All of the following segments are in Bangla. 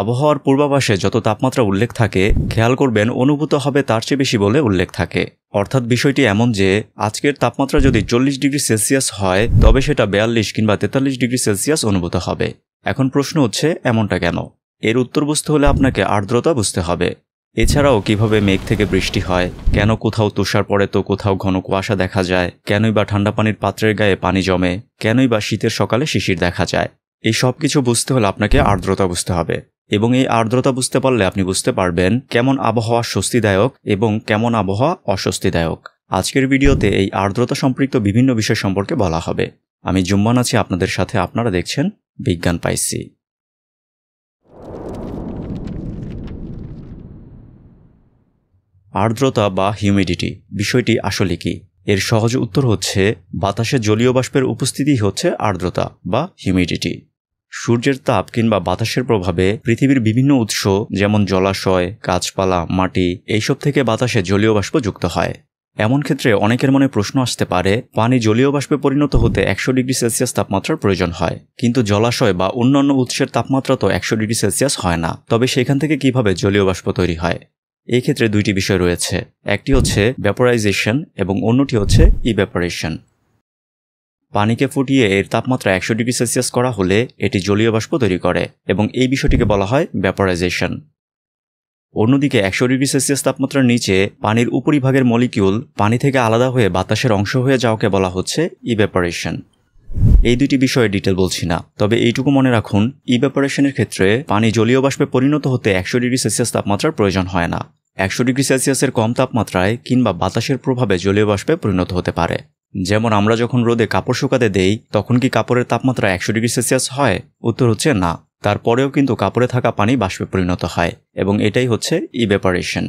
আবহাওয়ার পূর্বাভাসে যত তাপমাত্রা উল্লেখ থাকে খেয়াল করবেন অনুভূত হবে তার চেয়ে বেশি বলে উল্লেখ থাকে অর্থাৎ বিষয়টি এমন যে আজকের তাপমাত্রা যদি চল্লিশ ডিগ্রি সেলসিয়াস হয় তবে সেটা বেয়াল্লিশ কিংবা তেতাল্লিশ ডিগ্রি সেলসিয়াস অনুভূত হবে এখন প্রশ্ন হচ্ছে এমনটা কেন এর উত্তর বুঝতে হলে আপনাকে আর্দ্রতা বুঝতে হবে এছাড়াও কিভাবে মেঘ থেকে বৃষ্টি হয় কেন কোথাও তুষার পড়ে তো কোথাও ঘন কুয়াশা দেখা যায় কেনই বা ঠান্ডা পানির পাত্রের গায়ে পানি জমে কেনই বা শীতের সকালে শিশির দেখা যায় এই সব কিছু বুঝতে হলে আপনাকে আর্দ্রতা বুঝতে হবে এবং এই আর্দ্রতা বুঝতে পারলে আপনি বুঝতে পারবেন কেমন আবহাওয়া স্বস্তিদায়ক এবং কেমন আবহাওয়া অস্বস্তিদায়ক আজকের ভিডিওতে এই আর্দ্রতা সম্পৃক্ত বিভিন্ন বিষয় সম্পর্কে বলা হবে আমি জুম্মান আছি আপনাদের সাথে আপনারা দেখছেন বিজ্ঞান পাইসি আর্দ্রতা বা হিউমিডিটি বিষয়টি আসলে কি এর সহজ উত্তর হচ্ছে বাতাসে জলীয় বাষ্পের উপস্থিতি হচ্ছে আর্দ্রতা বা হিউমিডিটি সূর্যের তাপ কিংবা বাতাসের প্রভাবে পৃথিবীর বিভিন্ন উৎস যেমন জলাশয় গাছপালা মাটি এইসব থেকে বাতাসে জলীয় বাষ্প যুক্ত হয় এমন ক্ষেত্রে অনেকের মনে প্রশ্ন আসতে পারে পানি জলীয় বাষ্পে পরিণত হতে একশো ডিগ্রি সেলসিয়াস তাপমাত্রার প্রয়োজন হয় কিন্তু জলাশয় বা অন্যান্য উৎসের তাপমাত্রা তো একশো ডিগ্রি সেলসিয়াস হয় না তবে সেখান থেকে কিভাবে জলীয় বাষ্প তৈরি হয় এই ক্ষেত্রে দুইটি বিষয় রয়েছে একটি হচ্ছে ভ্যাপোরাইজেশন এবং অন্যটি হচ্ছে ইভ্যাপোরেশন পানিকে ফুটিয়ে এর তাপমাত্রা একশো ডিগ্রি সেলসিয়াস করা হলে এটি জলীয় বাষ্প তৈরি করে এবং এই বিষয়টিকে বলা হয় ব্যাপারাইজেশন অন্যদিকে একশো ডিগ্রি সেলসিয়াস তাপমাত্রার নিচে পানির উপরিভাগের মলিকিউল পানি থেকে আলাদা হয়ে বাতাসের অংশ হয়ে যাওয়াকে বলা হচ্ছে ইভ্যাপারেশন এই দুটি বিষয়ে ডিটেল বলছি না তবে এইটুকু মনে রাখুন ইভ্যাপারেশনের ক্ষেত্রে পানি জলীয় বাষ্পে পরিণত হতে একশো ডিগ্রি সেলসিয়াস তাপমাত্রার প্রয়োজন হয় না একশো ডিগ্রি সেলসিয়াসের কম তাপমাত্রায় কিংবা বাতাসের প্রভাবে জলীয় বাষ্পে পরিণত হতে পারে যেমন আমরা যখন রোদে কাপড় শুকাতে দেই তখন কি কাপড়ের তাপমাত্রা একশো ডিগ্রি সেলসিয়াস হয় উত্তর হচ্ছে না তারপরেও কিন্তু কাপড়ে থাকা পানি বাষ্পে পরিণত হয় এবং এটাই হচ্ছে ইভেপারেশন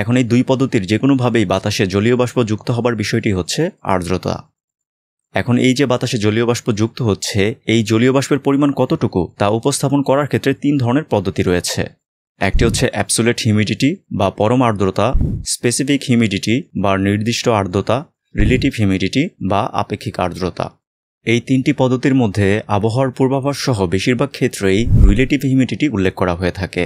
এখন এই দুই পদ্ধতির যে কোনোভাবেই বাতাসে জলীয় বাষ্প যুক্ত হবার বিষয়টি হচ্ছে আর্দ্রতা এখন এই যে বাতাসে জলীয় বাষ্প যুক্ত হচ্ছে এই জলীয় বাষ্পের পরিমাণ কতটুকু তা উপস্থাপন করার ক্ষেত্রে তিন ধরনের পদ্ধতি রয়েছে একটি হচ্ছে অ্যাপসুলেট হিউমিডিটি বা পরম আর্দ্রতা স্পেসিফিক হিউমিডিটি বা নির্দিষ্ট আর্দ্রতা রিলেটিভ হিউমিডিটি বা আপেক্ষিক আর্দ্রতা এই তিনটি পদ্ধতির মধ্যে আবহাওয়ার পূর্বাভাস সহ বেশিরভাগ ক্ষেত্রেই রিলেটিভ হিউমিডিটি উল্লেখ করা হয়ে থাকে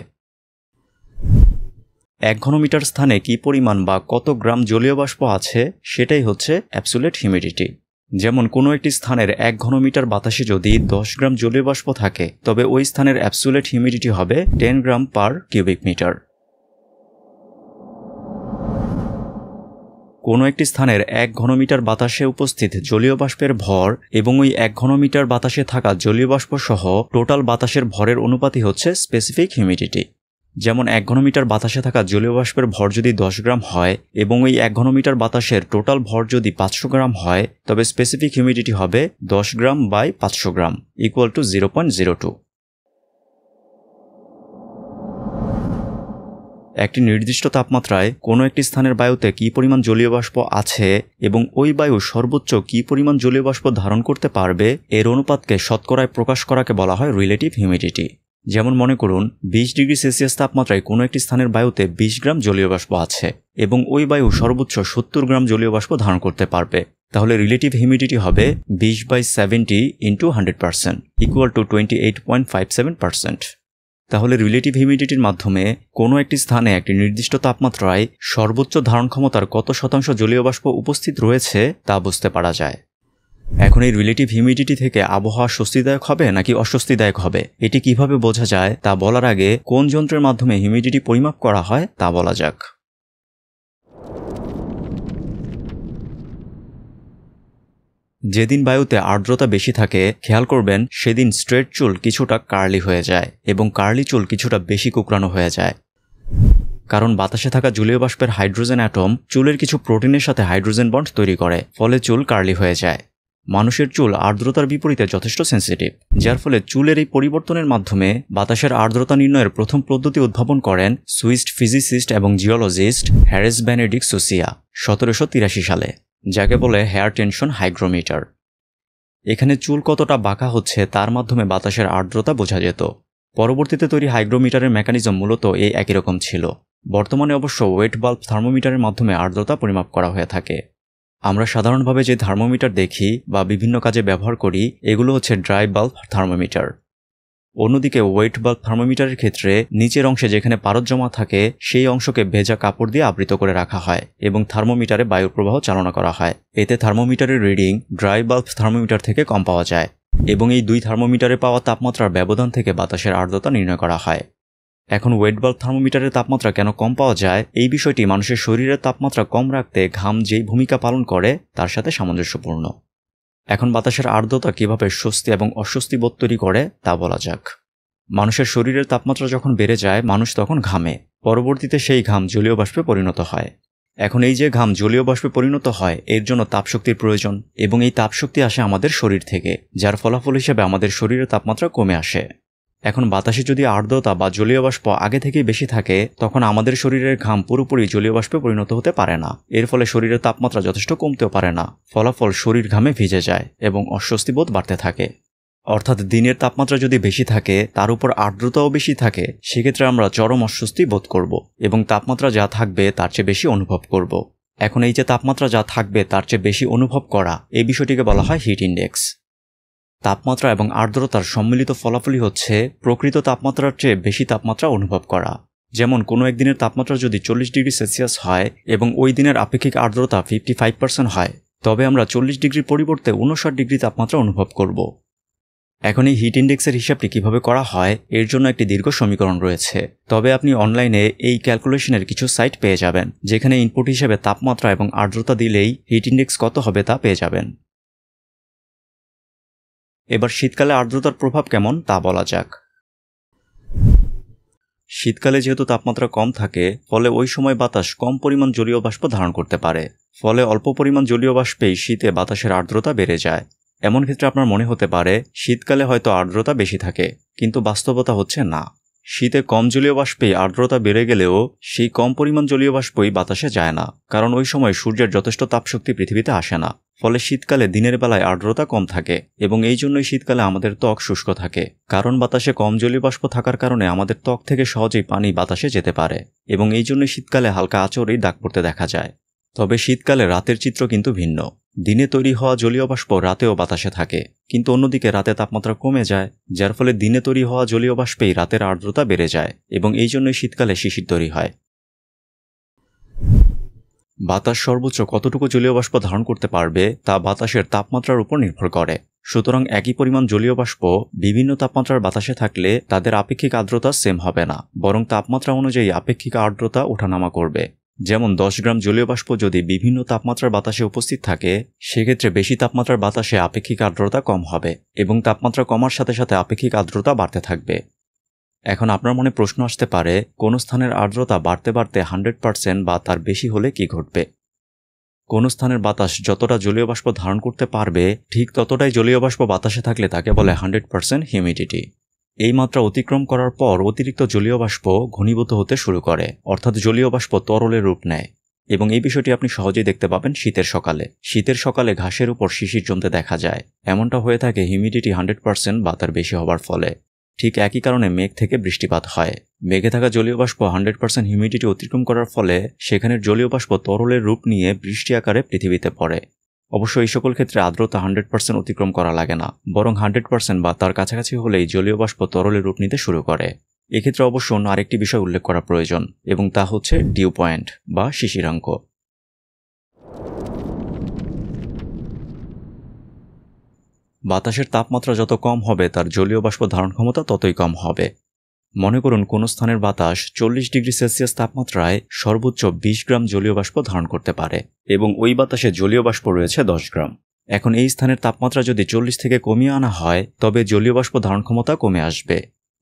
এক ঘনমিটার স্থানে কি পরিমাণ বা কত গ্রাম জলীয় বাষ্প আছে সেটাই হচ্ছে অ্যাপসুলেট হিউমিডিটি যেমন কোনো একটি স্থানের এক ঘনমিটার বাতাসে যদি দশ গ্রাম জলীয় বাষ্প থাকে তবে ওই স্থানের অ্যাপসুলেট হিউমিডিটি হবে ten gram per cubic meter কোনো একটি স্থানের এক ঘনমিটার বাতাসে উপস্থিত জলীয় বাষ্পের ভর এবং ওই এক ঘনমিটার বাতাসে থাকা জলীয় বাষ্প সহ টোটাল বাতাসের ভরের অনুপাতই হচ্ছে স্পেসিফিক হিউমিডিটি যেমন এক ঘনমিটার বাতাসে থাকা জলীয় বাষ্পের ভর যদি দশ গ্রাম হয় এবং ওই এক ঘনমিটার বাতাসের টোটাল ভর যদি পাঁচশো গ্রাম হয় তবে স্পেসিফিক হিউমিডিটি হবে দশ গ্রাম বাই পাঁচশো গ্রাম equal to zero point zero two একটি নির্দিষ্ট তাপমাত্রায় কোনো একটি স্থানের বায়ুতে কী পরিমাণ জলীয় বাষ্প আছে এবং ওই বায়ু সর্বোচ্চ কী পরিমাণ জলীয় বাষ্প ধারণ করতে পারবে এর অনুপাতকে শতকরায় প্রকাশ করাকে বলা হয় রিলেটিভ হিউমিডিটি যেমন মনে করুন বিশ ডিগ্রি সেলসিয়াস তাপমাত্রায় কোনো একটি স্থানের বায়ুতে বিশ গ্রাম জলীয় বাষ্প আছে এবং ওই বায়ু সর্বোচ্চ সত্তর গ্রাম জলীয় বাষ্প ধারণ করতে পারবে তাহলে রিলেটিভ হিউমিডিটি হবে বিশ by seventy into hundred percent equal to twenty eight point five seven percent তাহলে রিলেটিভ হিউমিডিটির মাধ্যমে কোনো একটি স্থানে একটি নির্দিষ্ট তাপমাত্রায় সর্বোচ্চ ধারণ ক্ষমতার কত শতাংশ জলীয় বাষ্প উপস্থিত রয়েছে তা বুঝতে পারা যায় এখন এই রিলেটিভ হিউমিডিটি থেকে আবহাওয়া স্বস্তিদায়ক হবে নাকি অস্বস্তিদায়ক হবে এটি কিভাবে বোঝা যায় তা বলার আগে কোন যন্ত্রের মাধ্যমে হিউমিডিটি পরিমাপ করা হয় তা বলা যাক যেদিন বায়ুতে আর্দ্রতা বেশি থাকে খেয়াল করবেন সেদিন স্ট্রেট চুল কিছুটা কার্লি হয়ে যায় এবং কার্লি চুল কিছুটা বেশি কুকরানো হয়ে যায় কারণ বাতাসে থাকা জুলীয় বাষ্পের হাইড্রোজেন অ্যাটম চুলের কিছু প্রোটিনের সাথে হাইড্রোজেন বন্ড তৈরি করে ফলে চুল কার্লি হয়ে যায় মানুষের চুল আর্দ্রতার বিপরীতে যথেষ্ট সেন্সিটিভ যার ফলে চুলের এই পরিবর্তনের মাধ্যমে বাতাসের আর্দ্রতা নির্ণয়ের প্রথম পদ্ধতি উদ্ভাবন করেন সুইস্ট ফিজিসিস্ট এবং জিওলজিস্ট হ্যারেস ব্যানেডিক সোসিয়া সতেরোশো সালে যাকে বলে হেয়ার টেনশন হাইগ্রোমিটার এখানে চুল কতটা বাঁকা হচ্ছে তার মাধ্যমে বাতাসের আর্দ্রতা বোঝা যেত পরবর্তীতে তৈরি হাইগ্রোমিটারের মেকানিজম মূলত এই একই রকম ছিল বর্তমানে অবশ্য ওয়েট বাল্ব থার্মোমিটারের মাধ্যমে আর্দ্রতা পরিমাপ করা হয়ে থাকে আমরা সাধারণভাবে যে থার্মোমিটার দেখি বা বিভিন্ন কাজে ব্যবহার করি এগুলো হচ্ছে ড্রাই বাল্ব থার্মোমিটার অন্যদিকে ওয়েট বাল্ব থার্মোমিটারের ক্ষেত্রে নিচের অংশে যেখানে পারদ জমা থাকে সেই অংশকে ভেজা কাপড় দিয়ে আবৃত করে রাখা হয় এবং থার্মোমিটারে বায়ুর প্রবাহ চালনা করা হয় এতে থার্মোমিটারের রিডিং ড্রাই বাল্ব থার্মোমিটার থেকে কম পাওয়া যায় এবং এই দুই থার্মোমিটারে পাওয়া তাপমাত্রার ব্যবধান থেকে বাতাসের আর্দ্রতা নির্ণয় করা হয় এখন ওয়েট বাল্ব থার্মোমিটারের তাপমাত্রা কেন কম পাওয়া যায় এই বিষয়টি মানুষের শরীরের তাপমাত্রা কম রাখতে ঘাম যেই ভূমিকা পালন করে তার সাথে সামঞ্জস্যপূর্ণ এখন বাতাসের আর্দ্রতা কিভাবে স্বস্তি এবং অস্বস্তি বোধ তৈরি করে তা বলা যাক মানুষের শরীরের তাপমাত্রা যখন বেড়ে যায় মানুষ তখন ঘামে পরবর্তীতে সেই ঘাম জলীয় বাষ্পে পরিণত হয় এখন এই যে ঘাম জলীয় বাষ্পে পরিণত হয় এর জন্য তাপশক্তির প্রয়োজন এবং এই তাপশক্তি আসে আমাদের শরীর থেকে যার ফলাফল হিসেবে আমাদের শরীরের তাপমাত্রা কমে আসে এখন বাতাসে যদি আর্দ্রতা বা জলীয় বাষ্প আগে থেকেই বেশি থাকে তখন আমাদের শরীরের ঘাম পুরোপুরি জলীয় বাষ্পে পরিণত হতে পারে না এর ফলে শরীরের তাপমাত্রা যথেষ্ট কমতেও পারে না ফলাফল শরীর ঘামে ভিজে যায় এবং অস্বস্তিবোধ বাড়তে থাকে অর্থাৎ দিনের তাপমাত্রা যদি বেশি থাকে তার উপর আর্দ্রতাও বেশি থাকে সেক্ষেত্রে আমরা চরম অস্বস্তি বোধ করব এবং তাপমাত্রা যা থাকবে তার চেয়ে বেশি অনুভব করব এখন এই যে তাপমাত্রা যা থাকবে তার চেয়ে বেশি অনুভব করা এই বিষয়টিকে বলা হয় হিট ইন্ডেক্স তাপমাত্রা এবং আর্দ্রতার সম্মিলিত ফলাফলই হচ্ছে প্রকৃত তাপমাত্রার চেয়ে বেশি তাপমাত্রা অনুভব করা যেমন কোনো একদিনের তাপমাত্রা যদি চল্লিশ ডিগ্রি সেলসিয়াস হয় এবং ওই দিনের আপেক্ষিক আর্দ্রতা ফিফটি ফাইভ পার্সেন্ট হয় তবে আমরা চল্লিশ ডিগ্রির পরিবর্তে উনষাট ডিগ্রি তাপমাত্রা অনুভব করব এখন এই হিট ইন্ডেক্সের হিসাবটি কিভাবে করা হয় এর জন্য একটি দীর্ঘ সমীকরণ রয়েছে তবে আপনি অনলাইনে এই ক্যালকুলেশনের কিছু সাইট পেয়ে যাবেন যেখানে ইনপুট হিসেবে তাপমাত্রা এবং আর্দ্রতা দিলেই হিট ইন্ডেক্স কত হবে তা পেয়ে যাবেন এবার শীতকালে আর্দ্রতার প্রভাব কেমন তা বলা যাক শীতকালে যেহেতু তাপমাত্রা কম থাকে ফলে ওই সময় বাতাস কম পরিমাণ জলীয় বাষ্প ধারণ করতে পারে ফলে অল্প পরিমাণ জলীয় বাষ্পেই শীতে বাতাসের আর্দ্রতা বেড়ে যায় এমন ক্ষেত্রে আপনার মনে হতে পারে শীতকালে হয়তো আর্দ্রতা বেশি থাকে কিন্তু বাস্তবতা হচ্ছে না শীতে কম জলীয় বাষ্পে আর্দ্রতা বেড়ে গেলেও সেই কম পরিমাণ জলীয় বাষ্পই বাতাসে যায় না কারণ ওই সময় সূর্যের যথেষ্ট তাপশক্তি পৃথিবীতে আসে না ফলে শীতকালে দিনের বেলায় আর্দ্রতা কম থাকে এবং এই জন্যই শীতকালে আমাদের ত্বক শুষ্ক থাকে কারণ বাতাসে কম জলীয়বাষ্প থাকার কারণে আমাদের ত্বক থেকে সহজেই পানি বাতাসে যেতে পারে এবং এই জন্যই শীতকালে হালকা আচরেই দাগ পড়তে দেখা যায় তবে শীতকালে রাতের চিত্র কিন্তু ভিন্ন দিনে তৈরি হওয়া জলীয় বাষ্প রাতেও বাতাসে থাকে কিন্তু অন্যদিকে রাতে তাপমাত্রা কমে যায় যার ফলে দিনে তৈরি হওয়া জলীয় বাষ্পেই রাতের আর্দ্রতা বেড়ে যায় এবং এই জন্যই শীতকালে শিশির তৈরি হয় বাতাস সর্বোচ্চ কতটুকু জলীয় বাষ্প ধারণ করতে পারবে তা বাতাসের তাপমাত্রার উপর নির্ভর করে সুতরাং একই পরিমাণ জলীয় বাষ্প বিভিন্ন তাপমাত্রার বাতাসে থাকলে তাদের আপেক্ষিক আর্দ্রতা সেম হবে না বরং তাপমাত্রা অনুযায়ী আপেক্ষিক আর্দ্রতা ওঠানামা করবে যেমন দশ গ্রাম জলীয় বাষ্প যদি বিভিন্ন তাপমাত্রার বাতাসে উপস্থিত থাকে সেক্ষেত্রে বেশি তাপমাত্রার বাতাসে আপেক্ষিক আর্দ্রতা কম হবে এবং তাপমাত্রা কমার সাথে সাথে আপেক্ষিক আর্দ্রতা বাড়তে থাকবে এখন আপনার মনে প্রশ্ন আসতে পারে কোন স্থানের আর্দ্রতা বাড়তে বাড়তে হান্ড্রেড পার্সেন্ট বা তার বেশি হলে কি ঘটবে কোন স্থানের বাতাস যতটা জলীয় বাষ্প ধারণ করতে পারবে ঠিক ততটাই জলীয় বাষ্প বাতাসে থাকলে তাকে বলে হান্ড্রেড পার্সেন্ট হিউমিডিটি এই মাত্রা অতিক্রম করার পর অতিরিক্ত জলীয় বাষ্প ঘনীভূত হতে শুরু করে অর্থাৎ জলীয় বাষ্প তরলের রূপ নেয় এবং এই বিষয়টি আপনি সহজেই দেখতে পাবেন শীতের সকালে শীতের সকালে ঘাসের উপর শিশির জমতে দেখা যায় এমনটা হয়ে থাকে হিউমিডিটি হান্ড্রেড পার্সেন্ট বা তার বেশি হবার ফলে ঠিক একই কারণে মেঘ থেকে বৃষ্টিপাত হয় মেঘে থাকা জলীয় বাষ্প হান্ড্রেড পার্সেন্ট হিউমিডিটি অতিক্রম করার ফলে সেখানের জলীয় বাষ্প তরলের রূপ নিয়ে বৃষ্টি আকারে পৃথিবীতে পড়ে অবশ্য এই সকল ক্ষেত্রে আর্দ্রতা হান্ড্রেড পার্সেন্ট অতিক্রম করা লাগে না বরং হান্ড্রেড পার্সেন্ট বা তার কাছাকাছি হলেই জলীয় বাষ্প তরলে রূপ নিতে শুরু করে এক্ষেত্রে অবশ্য অন্য আরেকটি বিষয় উল্লেখ করা প্রয়োজন এবং তা হচ্ছে ডিউ পয়েন্ট বা শিশিরাঙ্ক বাতাসের তাপমাত্রা যত কম হবে তার জলীয় বাষ্প ধারণ ক্ষমতা ততই কম হবে মনে করুন কোনো স্থানের বাতাস চল্লিশ ডিগ্রি সেলসিয়াস তাপমাত্রায় সর্বোচ্চ বিশ গ্রাম জলীয় বাষ্প ধারণ করতে পারে এবং ওই বাতাসে জলীয় বাষ্প রয়েছে দশ গ্রাম এখন এই স্থানের তাপমাত্রা যদি চল্লিশ থেকে কমিয়ে আনা হয় তবে জলীয় বাষ্প ধারণ ক্ষমতা কমে আসবে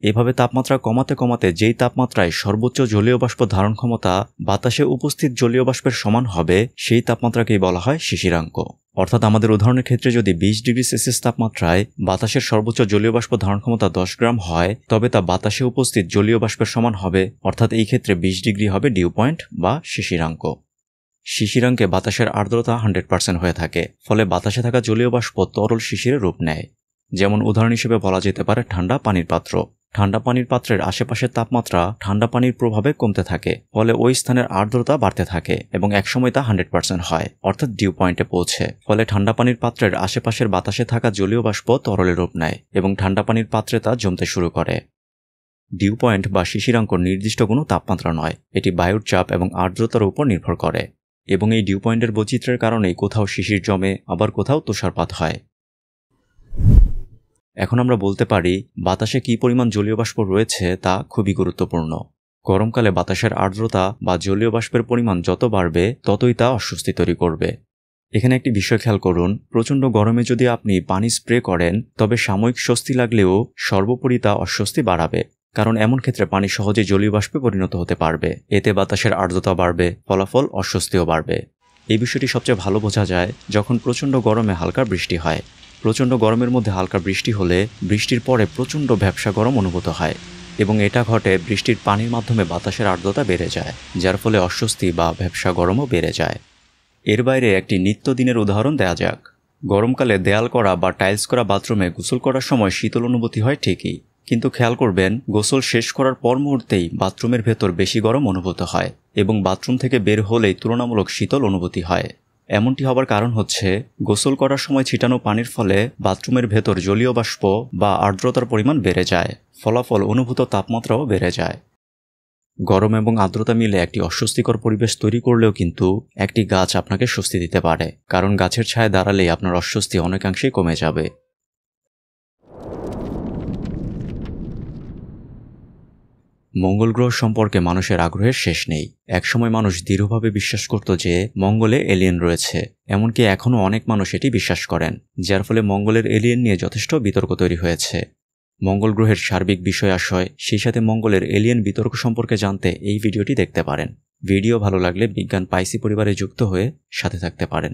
এভাবে তাপমাত্রা কমাতে কমাতে যেই তাপমাত্রায় সর্বোচ্চ জলীয় বাষ্প ধারণ ক্ষমতা বাতাসে উপস্থিত জলীয় বাষ্পের সমান হবে সেই তাপমাত্রাকেই বলা হয় শিশিরাঙ্ক অর্থাৎ আমাদের উদাহরণের ক্ষেত্রে যদি বিশ ডিগ্রি সেলসিয়াস তাপমাত্রায় বাতাসের সর্বোচ্চ জলীয় বাষ্প ধারণ ক্ষমতা দশ গ্রাম হয় তবে তা বাতাসে উপস্থিত জলীয় বাষ্পের সমান হবে অর্থাৎ এই ক্ষেত্রে বিশ ডিগ্রি হবে ডিউ পয়েন্ট বা শিশিরাঙ্ক শিশিরাঙ্কে বাতাসের আর্দ্রতা হান্ড্রেড পার্সেন্ট হয়ে থাকে ফলে বাতাসে থাকা জলীয় বাষ্প তরল শিশিরে রূপ নেয় যেমন উদাহরণ হিসেবে বলা যেতে পারে ঠান্ডা পানির পাত্র ঠান্ডা পানির পাত্রের আশেপাশের তাপমাত্রা ঠান্ডা পানির প্রভাবে কমতে থাকে ফলে ওই স্থানের আর্দ্রতা বাড়তে থাকে এবং একসময় তা হান্ড্রেড পার্সেন্ট হয় অর্থাৎ ডিউ পয়েন্টে পৌঁছে ফলে ঠান্ডা পানির পাত্রের আশেপাশের বাতাসে থাকা জলীয় বাষ্প তরলে রূপ নেয় এবং ঠান্ডা পানির পাত্রে তা জমতে শুরু করে ডিউ পয়েন্ট বা শিশিরাঙ্ক নির্দিষ্ট কোনো তাপমাত্রা নয় এটি বায়ুর চাপ এবং আর্দ্রতার উপর নির্ভর করে এবং এই ডিউ পয়েন্টের বৈচিত্র্যের কারণে কোথাও শিশির জমে আবার কোথাও তুষারপাত হয় এখন আমরা বলতে পারি বাতাসে কী পরিমাণ জলীয় বাষ্প রয়েছে তা খুবই গুরুত্বপূর্ণ গরমকালে বাতাসের আর্দ্রতা বা জলীয় বাষ্পের পরিমাণ যত বাড়বে ততই তা অস্বস্তি তৈরি করবে এখানে একটি বিষয় খেয়াল করুন প্রচণ্ড গরমে যদি আপনি পানি স্প্রে করেন তবে সাময়িক স্বস্তি লাগলেও সর্বোপরি তা অস্বস্তি বাড়াবে কারণ এমন ক্ষেত্রে পানি সহজে জলীয় বাষ্পে পরিণত হতে পারবে এতে বাতাসের আর্দ্রতা বাড়বে ফলাফল অস্বস্তিও বাড়বে এই বিষয়টি সবচেয়ে ভালো বোঝা যায় যখন প্রচণ্ড গরমে হালকা বৃষ্টি হয় প্রচণ্ড গরমের মধ্যে হালকা বৃষ্টি হলে বৃষ্টির পরে প্রচণ্ড ভ্যাবসা গরম অনুভূত হয় এবং এটা ঘটে বৃষ্টির পানির মাধ্যমে বাতাসের আর্দ্রতা বেড়ে যায় যার ফলে অস্বস্তি বা ভ্যাবসা গরমও বেড়ে যায় এর বাইরে একটি নিত্যদিনের উদাহরণ দেয়া যাক গরমকালে দেয়াল করা বা টাইলস করা বাথরুমে গোসল করার সময় শীতল অনুভূতি হয় ঠিকই কিন্তু খেয়াল করবেন গোসল শেষ করার পর মুহূর্তেই বাথরুমের ভেতর বেশি গরম অনুভূত হয় এবং বাথরুম থেকে বের হলেই তুলনামূলক শীতল অনুভূতি হয় এমনটি হবার কারণ হচ্ছে গোসল করার সময় ছিটানো পানির ফলে বাথরুমের ভেতর জলীয় বাষ্প বা আর্দ্রতার পরিমাণ বেড়ে যায় ফলাফল অনুভূত তাপমাত্রাও বেড়ে যায় গরম এবং আর্দ্রতা মিলে একটি অস্বস্তিকর পরিবেশ তৈরি করলেও কিন্তু একটি গাছ আপনাকে স্বস্তি দিতে পারে কারণ গাছের ছায় দাঁড়ালেই আপনার অস্বস্তি অনেকাংশেই কমে যাবে মঙ্গল গ্রহ সম্পর্কে মানুষের আগ্রহের শেষ নেই একসময় মানুষ দৃঢ়ভাবে বিশ্বাস করত যে মঙ্গলে এলিয়েন রয়েছে এমনকি এখনও অনেক মানুষ এটি বিশ্বাস করেন যার ফলে মঙ্গলের এলিয়েন নিয়ে যথেষ্ট বিতর্ক তৈরি হয়েছে মঙ্গল গ্রহের সার্বিক বিষয় আশয় সেই সাথে মঙ্গলের এলিয়েন বিতর্ক সম্পর্কে জানতে এই ভিডিওটি দেখতে পারেন ভিডিও ভালো লাগলে বিজ্ঞান পাইসি পরিবারে যুক্ত হয়ে সাথে থাকতে পারেন